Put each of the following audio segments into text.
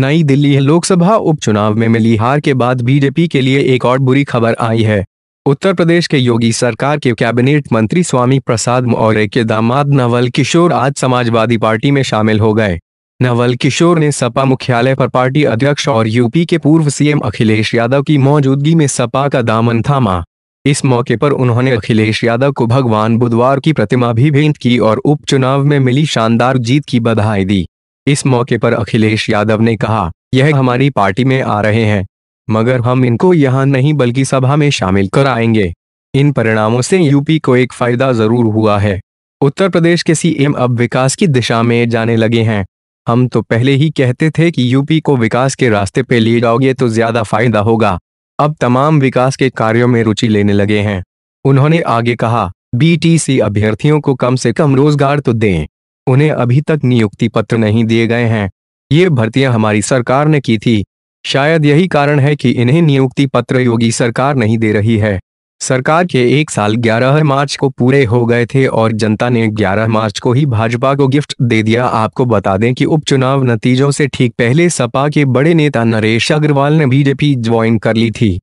नई दिल्ली लोकसभा उपचुनाव में मिली हार के बाद बीजेपी के लिए एक और बुरी खबर आई है उत्तर प्रदेश के योगी सरकार के कैबिनेट मंत्री स्वामी प्रसाद मौर्य के दामाद नवल किशोर आज समाजवादी पार्टी में शामिल हो गए नवल किशोर ने सपा मुख्यालय पर पार्टी अध्यक्ष और यूपी के पूर्व सीएम अखिलेश यादव की मौजूदगी में सपा का दामन थामा इस मौके पर उन्होंने अखिलेश यादव को भगवान बुधवार की प्रतिमा भी भेंट की और उपचुनाव में मिली शानदार जीत की बधाई दी इस मौके पर अखिलेश यादव ने कहा यह हमारी पार्टी में आ रहे हैं मगर हम इनको यहां नहीं बल्कि सभा में शामिल कर आएंगे इन परिणामों से यूपी को एक फायदा जरूर हुआ है उत्तर प्रदेश के सीएम अब विकास की दिशा में जाने लगे हैं हम तो पहले ही कहते थे कि यूपी को विकास के रास्ते पे ले जाओगे तो ज्यादा फायदा होगा अब तमाम विकास के कार्यों में रुचि लेने लगे हैं उन्होंने आगे कहा बीटीसी अभ्यर्थियों को कम से कम रोजगार तो दें उन्हें अभी तक नियुक्ति पत्र नहीं दिए गए हैं ये भर्तियां हमारी सरकार ने की थी शायद यही कारण है कि इन्हें नियुक्ति पत्र योगी सरकार नहीं दे रही है सरकार के एक साल 11 मार्च को पूरे हो गए थे और जनता ने 11 मार्च को ही भाजपा को गिफ्ट दे दिया आपको बता दें कि उपचुनाव नतीजों से ठीक पहले सपा के बड़े नेता नरेश अग्रवाल ने बीजेपी ज्वाइन कर ली थी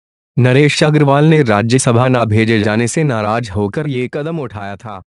नरेश अग्रवाल ने राज्यसभा ना भेजे जाने से नाराज होकर ये कदम उठाया था